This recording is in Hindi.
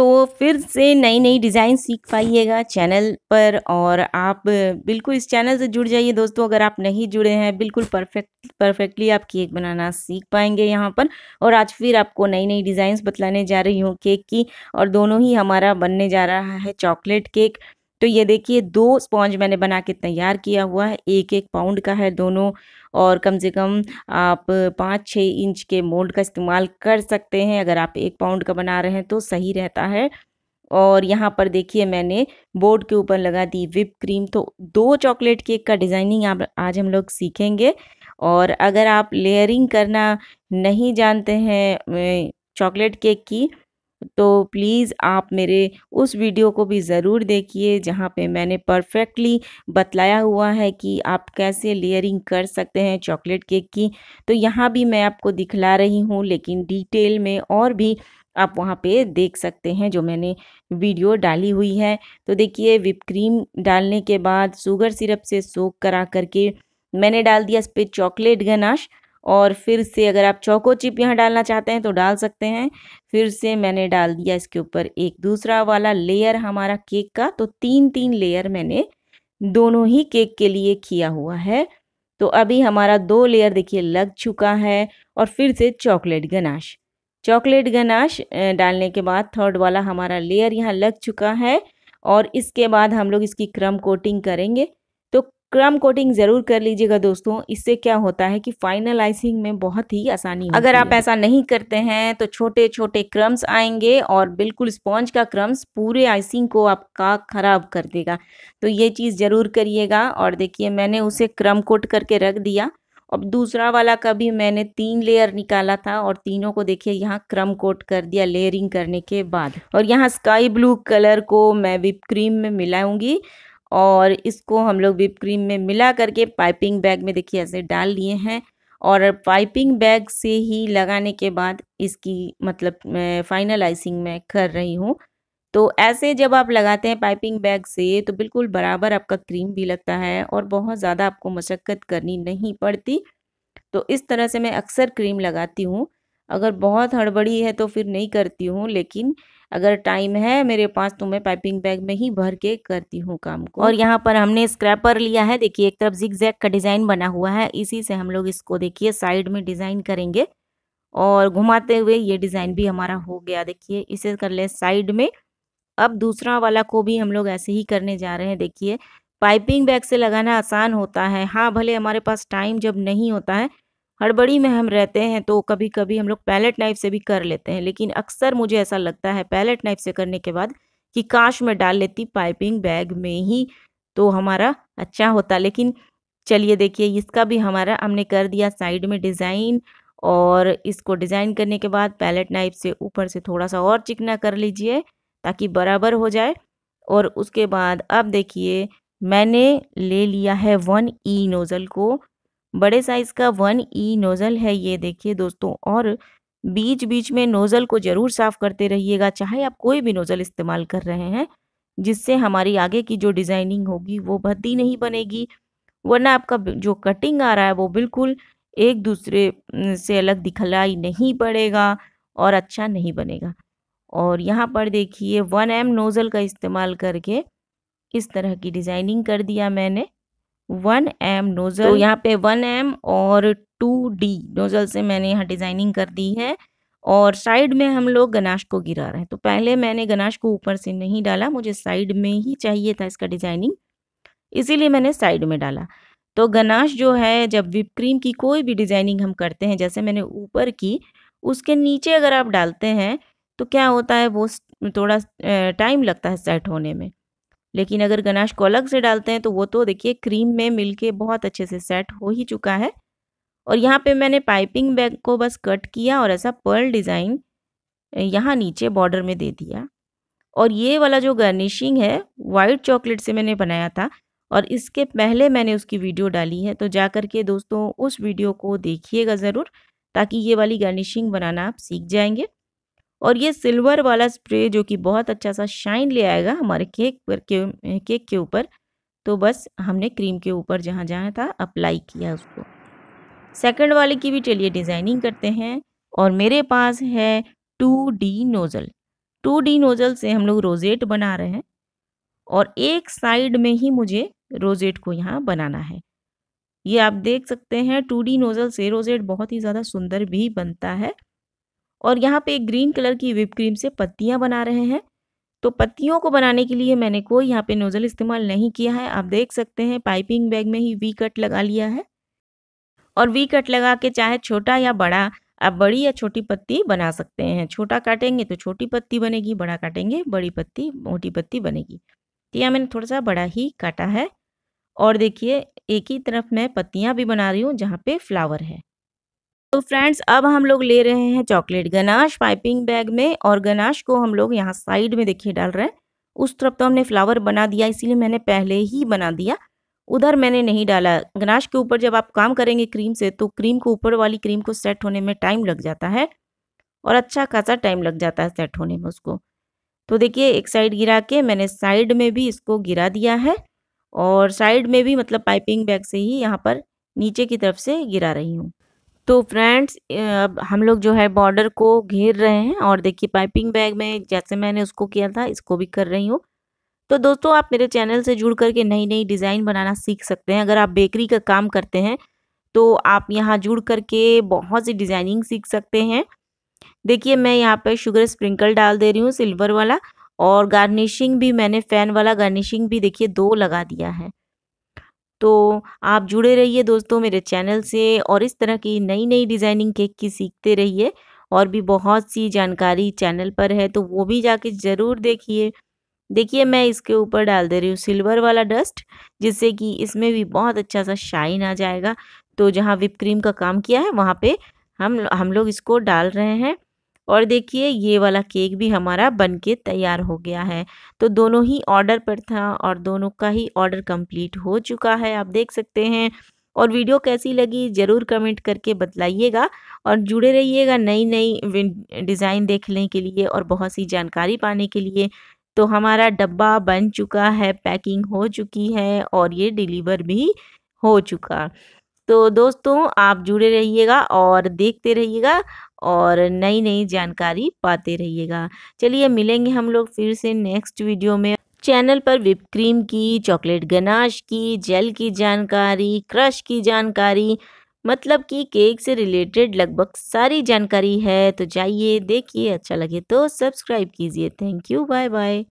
तो फिर से नई नई डिज़ाइन सीख पाइएगा चैनल पर और आप बिल्कुल इस चैनल से जुड़ जाइए दोस्तों अगर आप नहीं जुड़े हैं बिल्कुल परफेक्ट परफेक्टली आप केक बनाना सीख पाएंगे यहाँ पर और आज फिर आपको नई नई डिज़ाइंस बतलाने जा रही हूँ केक की और दोनों ही हमारा बनने जा रहा है चॉकलेट केक तो ये देखिए दो स्पॉन्ज मैंने बना के तैयार किया हुआ है एक एक पाउंड का है दोनों और कम से कम आप पाँच छः इंच के मोल्ड का इस्तेमाल कर सकते हैं अगर आप एक पाउंड का बना रहे हैं तो सही रहता है और यहाँ पर देखिए मैंने बोर्ड के ऊपर लगा दी विप क्रीम तो दो चॉकलेट केक का डिज़ाइनिंग आप आज हम लोग सीखेंगे और अगर आप लेयरिंग करना नहीं जानते हैं चॉकलेट केक की तो प्लीज़ आप मेरे उस वीडियो को भी ज़रूर देखिए जहाँ पे मैंने परफेक्टली बतलाया हुआ है कि आप कैसे लेयरिंग कर सकते हैं चॉकलेट केक की तो यहाँ भी मैं आपको दिखला रही हूँ लेकिन डिटेल में और भी आप वहाँ पे देख सकते हैं जो मैंने वीडियो डाली हुई है तो देखिए विप क्रीम डालने के बाद शुगर सिरप से सोख करा करके मैंने डाल दिया इस पर चॉकलेट गनाश और फिर से अगर आप चौको चिप यहाँ डालना चाहते हैं तो डाल सकते हैं फिर से मैंने डाल दिया इसके ऊपर एक दूसरा वाला लेयर हमारा केक का तो तीन तीन लेयर मैंने दोनों ही केक के लिए किया हुआ है तो अभी हमारा दो लेयर देखिए लग चुका है और फिर से चॉकलेट गनाश चॉकलेट गनाश डालने के बाद थर्ड वाला हमारा लेयर यहाँ लग चुका है और इसके बाद हम लोग इसकी क्रम कोटिंग करेंगे क्रम कोटिंग ज़रूर कर लीजिएगा दोस्तों इससे क्या होता है कि फाइनल आइसिंग में बहुत ही आसानी अगर आप ऐसा नहीं करते हैं तो छोटे छोटे क्रम्स आएंगे और बिल्कुल स्पॉन्ज का क्रम्स पूरे आइसिंग को आपका ख़राब कर देगा तो ये चीज़ ज़रूर करिएगा और देखिए मैंने उसे क्रम कोट करके रख दिया अब दूसरा वाला का भी मैंने तीन लेयर निकाला था और तीनों को देखिए यहाँ क्रम कोट कर दिया लेयरिंग करने के बाद और यहाँ स्काई ब्लू कलर को मैं विप क्रीम में मिलाऊंगी और इसको हम लोग विप क्रीम में मिला करके पाइपिंग बैग में देखिए ऐसे डाल लिए हैं और पाइपिंग बैग से ही लगाने के बाद इसकी मतलब मैं फाइनल आइसिंग मैं कर रही हूँ तो ऐसे जब आप लगाते हैं पाइपिंग बैग से तो बिल्कुल बराबर आपका क्रीम भी लगता है और बहुत ज़्यादा आपको मशक्क़त करनी नहीं पड़ती तो इस तरह से मैं अक्सर क्रीम लगाती हूँ अगर बहुत हड़बड़ी है तो फिर नहीं करती हूँ लेकिन अगर टाइम है मेरे पास तो मैं पाइपिंग बैग में ही भर के करती हूँ काम को और यहाँ पर हमने स्क्रैपर लिया है देखिए एक तरफ जिग का डिज़ाइन बना हुआ है इसी से हम लोग इसको देखिए साइड में डिज़ाइन करेंगे और घुमाते हुए ये डिज़ाइन भी हमारा हो गया देखिए इसे कर ले साइड में अब दूसरा वाला को भी हम लोग ऐसे ही करने जा रहे हैं देखिए पाइपिंग बैग से लगाना आसान होता है हाँ भले हमारे पास टाइम जब नहीं होता है हड़बड़ी में हम रहते हैं तो कभी कभी हम लोग पैलेट नाइफ से भी कर लेते हैं लेकिन अक्सर मुझे ऐसा लगता है पैलेट नाइफ से करने के बाद कि काश मैं डाल लेती पाइपिंग बैग में ही तो हमारा अच्छा होता लेकिन चलिए देखिए इसका भी हमारा हमने कर दिया साइड में डिज़ाइन और इसको डिज़ाइन करने के बाद पैलेट नाइफ से ऊपर से थोड़ा सा और चिकना कर लीजिए ताकि बराबर हो जाए और उसके बाद अब देखिए मैंने ले लिया है वन ई नोज़ल को बड़े साइज का वन ई नोजल है ये देखिए दोस्तों और बीच बीच में नोजल को जरूर साफ करते रहिएगा चाहे आप कोई भी नोजल इस्तेमाल कर रहे हैं जिससे हमारी आगे की जो डिजाइनिंग होगी वो भद्दी नहीं बनेगी वरना आपका जो कटिंग आ रहा है वो बिल्कुल एक दूसरे से अलग दिखलाई नहीं पड़ेगा और अच्छा नहीं बनेगा और यहाँ पर देखिए वन एम नोज़ल का इस्तेमाल करके इस तरह की डिज़ाइनिंग कर दिया मैंने वन एम नोजल तो यहाँ पे वन एम और टू डी नोजल से मैंने यहाँ डिजाइनिंग कर दी है और साइड में हम लोग गनाश को गिरा रहे हैं तो पहले मैंने गनाश को ऊपर से नहीं डाला मुझे साइड में ही चाहिए था इसका डिजाइनिंग इसीलिए मैंने साइड में डाला तो गनाश जो है जब विप क्रीम की कोई भी डिजाइनिंग हम करते हैं जैसे मैंने ऊपर की उसके नीचे अगर आप डालते हैं तो क्या होता है वो थोड़ा टाइम लगता है सेट होने में लेकिन अगर गनाश को अलग से डालते हैं तो वो तो देखिए क्रीम में मिलके बहुत अच्छे से सेट हो ही चुका है और यहाँ पे मैंने पाइपिंग बैग को बस कट किया और ऐसा पर्ल डिज़ाइन यहाँ नीचे बॉर्डर में दे दिया और ये वाला जो गार्निशिंग है वाइट चॉकलेट से मैंने बनाया था और इसके पहले मैंने उसकी वीडियो डाली है तो जा कर के दोस्तों उस वीडियो को देखिएगा ज़रूर ताकि ये वाली गार्निशिंग बनाना आप सीख जाएंगे और ये सिल्वर वाला स्प्रे जो कि बहुत अच्छा सा शाइन ले आएगा हमारे केक पर के केक के ऊपर तो बस हमने क्रीम के ऊपर जहाँ जहाँ था अप्लाई किया उसको सेकंड वाले की भी चलिए डिज़ाइनिंग करते हैं और मेरे पास है two D nozzle two D nozzle से हम लोग रोजेट बना रहे हैं और एक साइड में ही मुझे रोजेट को यहाँ बनाना है ये आप देख सकते हैं टू डी नोज़ल से रोजेट बहुत ही ज़्यादा सुंदर भी बनता है और यहाँ पे ग्रीन कलर की विप क्रीम से पत्तियाँ बना रहे हैं तो पत्तियों को बनाने के लिए मैंने कोई यहाँ पे नोज़ल इस्तेमाल नहीं किया है आप देख सकते हैं पाइपिंग बैग में ही वी कट लगा लिया है और वी कट लगा के चाहे छोटा या बड़ा आप बड़ी या छोटी पत्ती बना सकते हैं छोटा काटेंगे तो छोटी पत्ती बनेगी बड़ा काटेंगे बड़ी पत्ती मोटी पत्ती बनेगी तो यहाँ मैंने थोड़ा सा बड़ा ही काटा है और देखिए एक ही तरफ मैं पत्तियाँ भी बना रही हूँ जहाँ पे फ्लावर है तो फ्रेंड्स अब हम लोग ले रहे हैं चॉकलेट गनाश पाइपिंग बैग में और गनाश को हम लोग यहाँ साइड में देखिए डाल रहे हैं उस तरफ तो हमने फ्लावर बना दिया इसीलिए मैंने पहले ही बना दिया उधर मैंने नहीं डाला गनाश के ऊपर जब आप काम करेंगे क्रीम से तो क्रीम को ऊपर वाली क्रीम को सेट होने में टाइम लग जाता है और अच्छा खासा टाइम लग जाता है सेट होने में उसको तो देखिए एक साइड गिरा के मैंने साइड में भी इसको गिरा दिया है और साइड में भी मतलब पाइपिंग बैग से ही यहाँ पर नीचे की तरफ से गिरा रही हूँ तो फ्रेंड्स अब हम लोग जो है बॉर्डर को घेर रहे हैं और देखिए पाइपिंग बैग में जैसे मैंने उसको किया था इसको भी कर रही हूँ तो दोस्तों आप मेरे चैनल से जुड़ करके नई नई डिज़ाइन बनाना सीख सकते हैं अगर आप बेकरी का काम करते हैं तो आप यहाँ जुड़ करके बहुत सी डिज़ाइनिंग सीख सकते हैं देखिए मैं यहाँ पर शुगर स्प्रिंकल डाल दे रही हूँ सिल्वर वाला और गार्निशिंग भी मैंने फ़ैन वाला गार्निशिंग भी देखिए दो लगा दिया है तो आप जुड़े रहिए दोस्तों मेरे चैनल से और इस तरह की नई नई डिज़ाइनिंग केक की सीखते रहिए और भी बहुत सी जानकारी चैनल पर है तो वो भी जाके ज़रूर देखिए देखिए मैं इसके ऊपर डाल दे रही हूँ सिल्वर वाला डस्ट जिससे कि इसमें भी बहुत अच्छा सा शाइन आ जाएगा तो जहाँ विप क्रीम का काम किया है वहाँ पे हम हम लोग इसको डाल रहे हैं और देखिए ये वाला केक भी हमारा बनके तैयार हो गया है तो दोनों ही ऑर्डर पर था और दोनों का ही ऑर्डर कंप्लीट हो चुका है आप देख सकते हैं और वीडियो कैसी लगी ज़रूर कमेंट करके बतलाइएगा और जुड़े रहिएगा नई नई डिज़ाइन देखने के लिए और बहुत सी जानकारी पाने के लिए तो हमारा डब्बा बन चुका है पैकिंग हो चुकी है और ये डिलीवर भी हो चुका तो दोस्तों आप जुड़े रहिएगा और देखते रहिएगा और नई नई जानकारी पाते रहिएगा चलिए मिलेंगे हम लोग फिर से नेक्स्ट वीडियो में चैनल पर विप क्रीम की चॉकलेट गनाश की जेल की जानकारी क्रश की जानकारी मतलब कि केक से रिलेटेड लगभग सारी जानकारी है तो जाइए देखिए अच्छा लगे तो सब्सक्राइब कीजिए थैंक यू बाय बाय